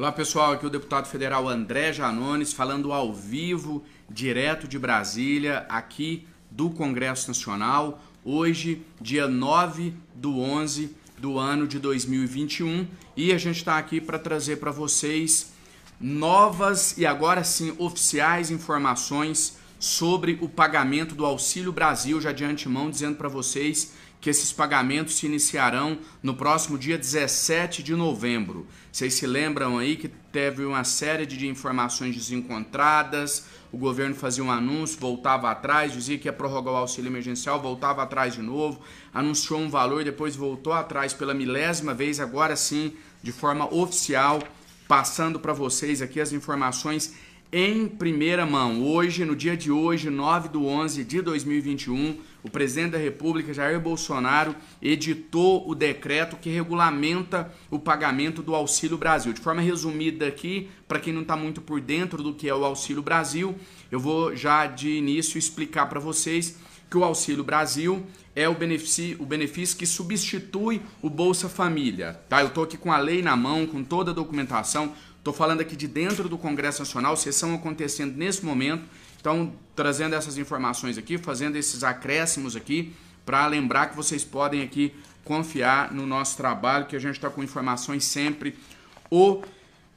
Olá pessoal, aqui é o deputado federal André Janones falando ao vivo, direto de Brasília, aqui do Congresso Nacional, hoje, dia 9 do 11 do ano de 2021, e a gente está aqui para trazer para vocês novas e agora sim oficiais informações sobre o pagamento do Auxílio Brasil, já de antemão dizendo para vocês que esses pagamentos se iniciarão no próximo dia 17 de novembro. Vocês se lembram aí que teve uma série de informações desencontradas, o governo fazia um anúncio, voltava atrás, dizia que ia prorrogar o auxílio emergencial, voltava atrás de novo, anunciou um valor, depois voltou atrás pela milésima vez, agora sim, de forma oficial, passando para vocês aqui as informações em primeira mão. Hoje, no dia de hoje, 9 do 11 de 2021, o presidente da República, Jair Bolsonaro, editou o decreto que regulamenta o pagamento do Auxílio Brasil. De forma resumida aqui, para quem não está muito por dentro do que é o Auxílio Brasil, eu vou já de início explicar para vocês que o Auxílio Brasil é o benefício, o benefício que substitui o Bolsa Família. Tá? Eu estou aqui com a lei na mão, com toda a documentação, Estou falando aqui de dentro do Congresso Nacional, sessão acontecendo nesse momento. Então, trazendo essas informações aqui, fazendo esses acréscimos aqui, para lembrar que vocês podem aqui confiar no nosso trabalho, que a gente está com informações sempre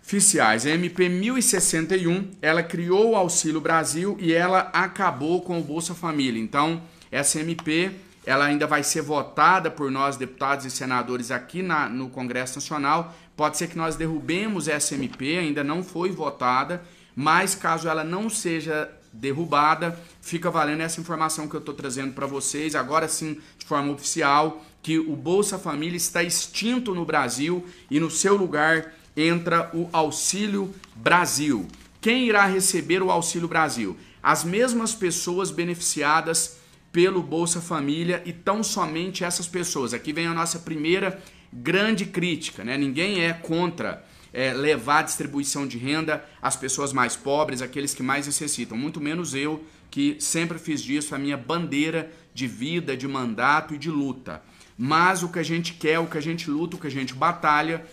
oficiais. A MP 1061, ela criou o Auxílio Brasil e ela acabou com o Bolsa Família. Então, essa MP ela ainda vai ser votada por nós, deputados e senadores, aqui na, no Congresso Nacional. Pode ser que nós derrubemos essa MP, ainda não foi votada, mas caso ela não seja derrubada, fica valendo essa informação que eu estou trazendo para vocês, agora sim, de forma oficial, que o Bolsa Família está extinto no Brasil e no seu lugar entra o Auxílio Brasil. Quem irá receber o Auxílio Brasil? As mesmas pessoas beneficiadas pelo Bolsa Família e tão somente essas pessoas. Aqui vem a nossa primeira grande crítica, né? Ninguém é contra é, levar a distribuição de renda às pessoas mais pobres, aqueles que mais necessitam, muito menos eu, que sempre fiz disso a minha bandeira de vida, de mandato e de luta. Mas o que a gente quer, o que a gente luta, o que a gente batalha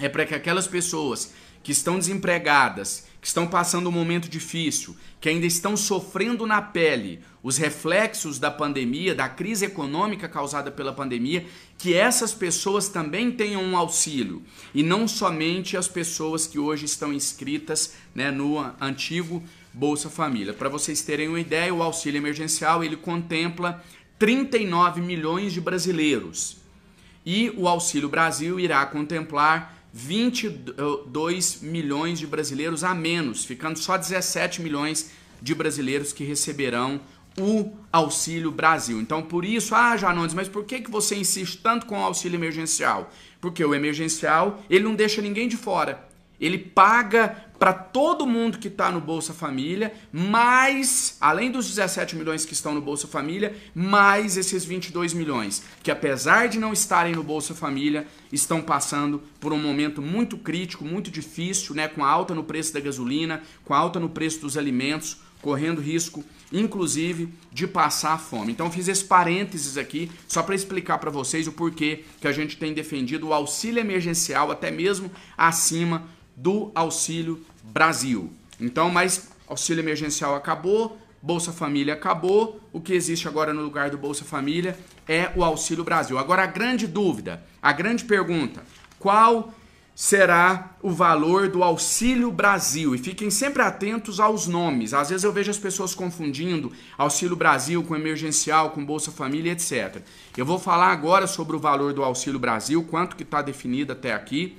é para que aquelas pessoas que estão desempregadas, que estão passando um momento difícil, que ainda estão sofrendo na pele os reflexos da pandemia, da crise econômica causada pela pandemia, que essas pessoas também tenham um auxílio. E não somente as pessoas que hoje estão inscritas né, no antigo Bolsa Família. Para vocês terem uma ideia, o auxílio emergencial ele contempla 39 milhões de brasileiros. E o Auxílio Brasil irá contemplar 22 milhões de brasileiros a menos, ficando só 17 milhões de brasileiros que receberão o Auxílio Brasil. Então, por isso, ah, Janones, mas por que, que você insiste tanto com o auxílio emergencial? Porque o emergencial, ele não deixa ninguém de fora. Ele paga para todo mundo que está no Bolsa Família, mais, além dos 17 milhões que estão no Bolsa Família, mais esses 22 milhões, que apesar de não estarem no Bolsa Família, estão passando por um momento muito crítico, muito difícil, né, com a alta no preço da gasolina, com a alta no preço dos alimentos, correndo risco, inclusive, de passar fome. Então fiz esse parênteses aqui só para explicar para vocês o porquê que a gente tem defendido o auxílio emergencial até mesmo acima do Auxílio Brasil. Então, mas auxílio emergencial acabou, Bolsa Família acabou, o que existe agora no lugar do Bolsa Família é o Auxílio Brasil. Agora, a grande dúvida, a grande pergunta: qual será o valor do Auxílio Brasil. E fiquem sempre atentos aos nomes. Às vezes eu vejo as pessoas confundindo Auxílio Brasil com emergencial, com Bolsa Família, etc. Eu vou falar agora sobre o valor do Auxílio Brasil, quanto que está definido até aqui.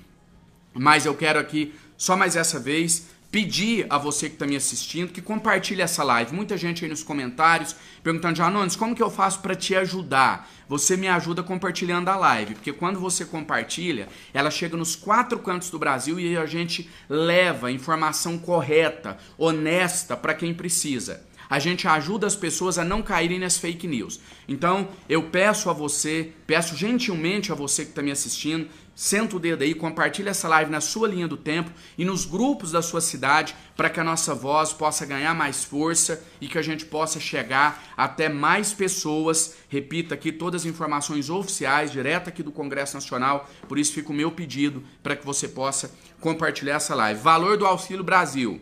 Mas eu quero aqui, só mais essa vez, pedir a você que está me assistindo que compartilhe essa live. Muita gente aí nos comentários perguntando, Janones, como que eu faço para te ajudar? Você me ajuda compartilhando a live, porque quando você compartilha, ela chega nos quatro cantos do Brasil e a gente leva informação correta, honesta para quem precisa a gente ajuda as pessoas a não caírem nas fake news. Então, eu peço a você, peço gentilmente a você que está me assistindo, senta o dedo aí, compartilha essa live na sua linha do tempo e nos grupos da sua cidade para que a nossa voz possa ganhar mais força e que a gente possa chegar até mais pessoas. Repita aqui todas as informações oficiais, direto aqui do Congresso Nacional. Por isso fica o meu pedido para que você possa compartilhar essa live. Valor do Auxílio Brasil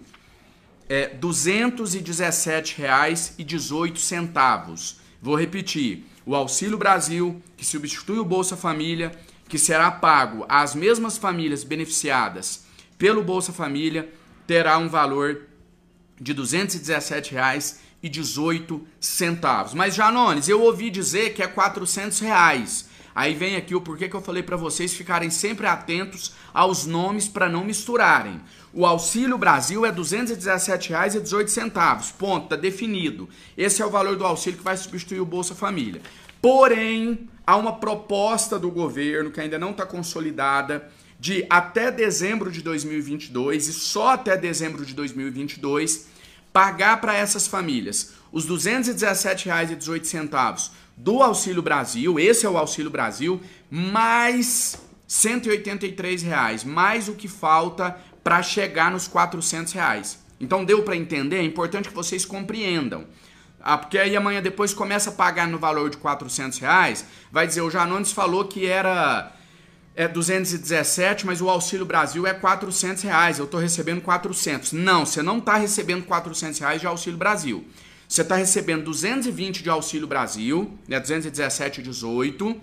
é, R$ 217,18. Vou repetir: o Auxílio Brasil, que substitui o Bolsa Família, que será pago às mesmas famílias beneficiadas pelo Bolsa Família, terá um valor de R$ 217,18. Mas, Janones, eu ouvi dizer que é R$ 400. Reais. Aí vem aqui o porquê que eu falei para vocês ficarem sempre atentos aos nomes para não misturarem. O Auxílio Brasil é R$ 217,18. Ponto, tá definido. Esse é o valor do auxílio que vai substituir o Bolsa Família. Porém, há uma proposta do governo que ainda não está consolidada de até dezembro de 2022 e só até dezembro de 2022 pagar para essas famílias os R$ 217,18 do Auxílio Brasil, esse é o Auxílio Brasil, mais R$ reais, mais o que falta para chegar nos R$ reais. Então deu para entender? É importante que vocês compreendam. Ah, porque aí amanhã depois começa a pagar no valor de R$ reais, vai dizer, o Janones falou que era é 217, mas o Auxílio Brasil é 400 reais, eu estou recebendo 400. Não, você não está recebendo 400 reais de Auxílio Brasil. Você está recebendo 220 de Auxílio Brasil, né, 217,18,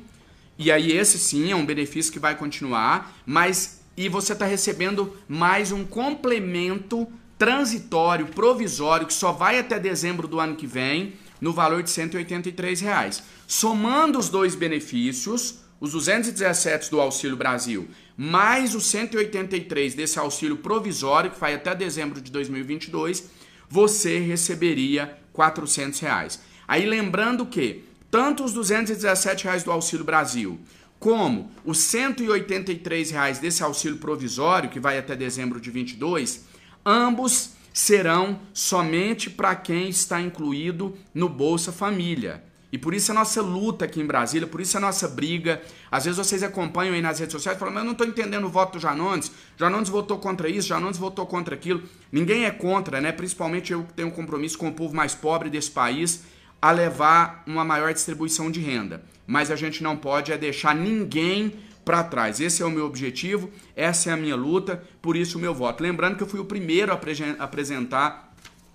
e aí esse sim é um benefício que vai continuar, mas e você está recebendo mais um complemento transitório, provisório, que só vai até dezembro do ano que vem, no valor de 183 reais. Somando os dois benefícios, os 217 do Auxílio Brasil, mais os 183 desse auxílio provisório, que vai até dezembro de 2022, você receberia 400 reais. Aí lembrando que tanto os 217 reais do Auxílio Brasil, como os 183 reais desse auxílio provisório, que vai até dezembro de 22, ambos serão somente para quem está incluído no Bolsa Família. E por isso a nossa luta aqui em Brasília, por isso a nossa briga. Às vezes vocês acompanham aí nas redes sociais e falam, mas eu não estou entendendo o voto do Janones. Janones votou contra isso, Janones votou contra aquilo. Ninguém é contra, né? Principalmente eu que tenho um compromisso com o povo mais pobre desse país a levar uma maior distribuição de renda. Mas a gente não pode é deixar ninguém para trás. Esse é o meu objetivo, essa é a minha luta, por isso o meu voto. Lembrando que eu fui o primeiro a apresentar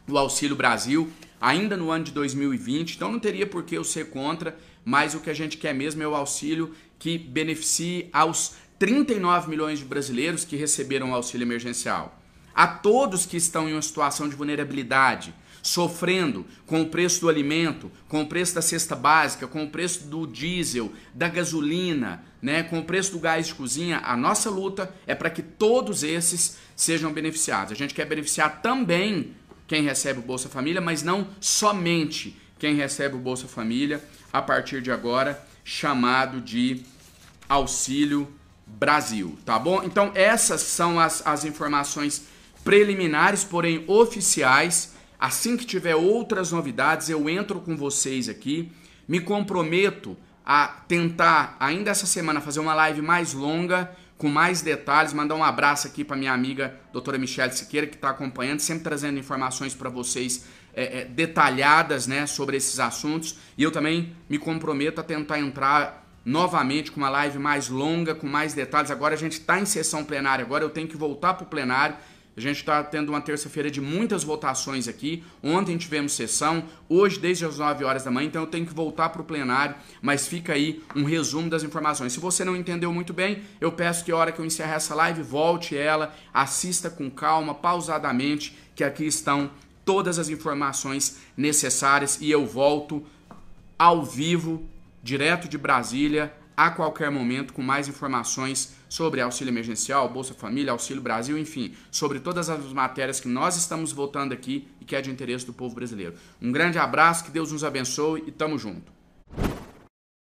o Auxílio Brasil ainda no ano de 2020, então não teria por que eu ser contra, mas o que a gente quer mesmo é o auxílio que beneficie aos 39 milhões de brasileiros que receberam o auxílio emergencial. A todos que estão em uma situação de vulnerabilidade, sofrendo com o preço do alimento, com o preço da cesta básica, com o preço do diesel, da gasolina, né, com o preço do gás de cozinha, a nossa luta é para que todos esses sejam beneficiados. A gente quer beneficiar também quem recebe o Bolsa Família, mas não somente quem recebe o Bolsa Família, a partir de agora chamado de Auxílio Brasil, tá bom? Então essas são as, as informações preliminares, porém oficiais. Assim que tiver outras novidades, eu entro com vocês aqui. Me comprometo a tentar, ainda essa semana, fazer uma live mais longa com mais detalhes. Mandar um abraço aqui para minha amiga doutora Michelle Siqueira, que está acompanhando, sempre trazendo informações para vocês é, é, detalhadas né, sobre esses assuntos. E eu também me comprometo a tentar entrar novamente com uma live mais longa, com mais detalhes. Agora a gente está em sessão plenária, agora eu tenho que voltar para o plenário a gente está tendo uma terça-feira de muitas votações aqui. Ontem tivemos sessão, hoje desde as 9 horas da manhã, então eu tenho que voltar para o plenário, mas fica aí um resumo das informações. Se você não entendeu muito bem, eu peço que a hora que eu encerrar essa live, volte ela, assista com calma, pausadamente, que aqui estão todas as informações necessárias e eu volto ao vivo, direto de Brasília, a qualquer momento, com mais informações sobre auxílio emergencial, Bolsa Família, Auxílio Brasil, enfim, sobre todas as matérias que nós estamos voltando aqui e que é de interesse do povo brasileiro. Um grande abraço, que Deus nos abençoe e tamo junto.